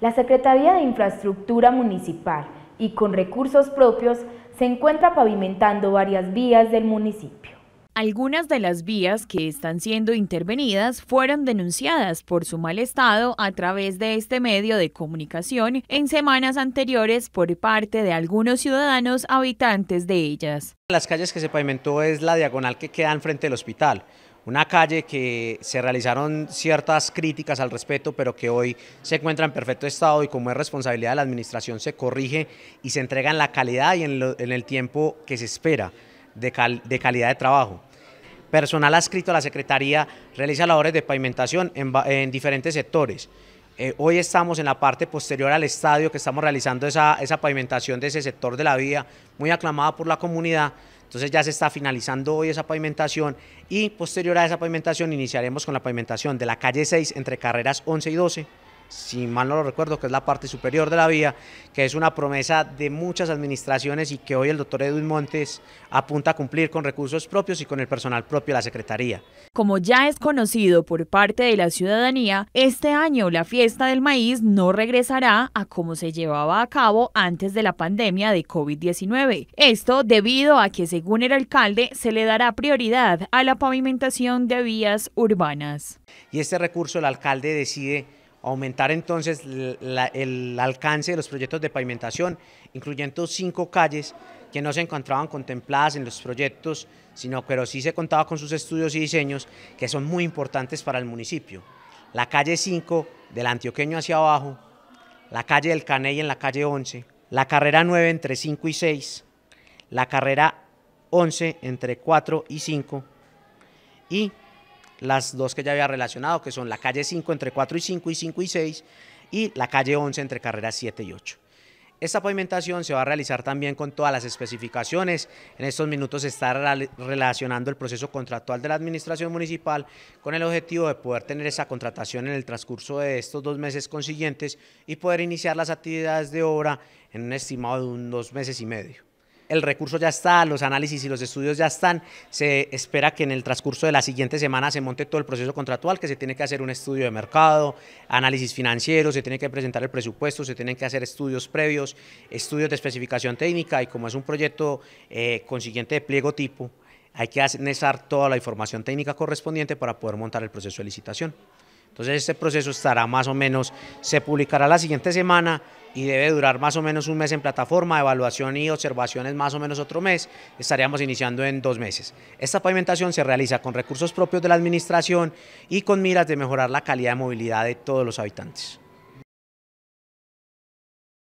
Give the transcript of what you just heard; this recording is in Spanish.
La Secretaría de Infraestructura Municipal y con recursos propios se encuentra pavimentando varias vías del municipio. Algunas de las vías que están siendo intervenidas fueron denunciadas por su mal estado a través de este medio de comunicación en semanas anteriores por parte de algunos ciudadanos habitantes de ellas. Las calles que se pavimentó es la diagonal que queda frente del hospital una calle que se realizaron ciertas críticas al respecto, pero que hoy se encuentra en perfecto estado y como es responsabilidad de la administración se corrige y se entrega en la calidad y en, el tiempo que se espera de, calidad de trabajo. Personal adscrito a la Secretaría realiza labores de pavimentación en, diferentes sectores. Eh, hoy estamos en la parte posterior al estadio que estamos realizando esa, esa pavimentación de ese sector de la vía, muy aclamada por la comunidad, entonces ya se está finalizando hoy esa pavimentación y posterior a esa pavimentación iniciaremos con la pavimentación de la calle 6 entre carreras 11 y 12 si mal no lo recuerdo, que es la parte superior de la vía, que es una promesa de muchas administraciones y que hoy el doctor Edwin Montes apunta a cumplir con recursos propios y con el personal propio de la Secretaría. Como ya es conocido por parte de la ciudadanía, este año la fiesta del maíz no regresará a como se llevaba a cabo antes de la pandemia de COVID-19. Esto debido a que, según el alcalde, se le dará prioridad a la pavimentación de vías urbanas. Y este recurso el alcalde decide aumentar entonces el alcance de los proyectos de pavimentación, incluyendo cinco calles que no se encontraban contempladas en los proyectos, sino pero sí se contaba con sus estudios y diseños que son muy importantes para el municipio. La calle 5 del Antioqueño hacia abajo, la calle del Caney en la calle 11, la carrera 9 entre 5 y 6, la carrera 11 entre 4 y 5 y las dos que ya había relacionado, que son la calle 5 entre 4 y 5 y 5 y 6 y la calle 11 entre carreras 7 y 8. Esta pavimentación se va a realizar también con todas las especificaciones. En estos minutos se está relacionando el proceso contractual de la administración municipal con el objetivo de poder tener esa contratación en el transcurso de estos dos meses consiguientes y poder iniciar las actividades de obra en un estimado de unos dos meses y medio el recurso ya está, los análisis y los estudios ya están. Se espera que en el transcurso de la siguiente semana se monte todo el proceso contractual, que se tiene que hacer un estudio de mercado, análisis financiero, se tiene que presentar el presupuesto, se tienen que hacer estudios previos, estudios de especificación técnica y como es un proyecto eh, consiguiente de pliego tipo, hay que necesitar toda la información técnica correspondiente para poder montar el proceso de licitación. Entonces este proceso estará más o menos, se publicará la siguiente semana, y debe durar más o menos un mes en plataforma, evaluación y observaciones más o menos otro mes, estaríamos iniciando en dos meses. Esta pavimentación se realiza con recursos propios de la administración y con miras de mejorar la calidad de movilidad de todos los habitantes.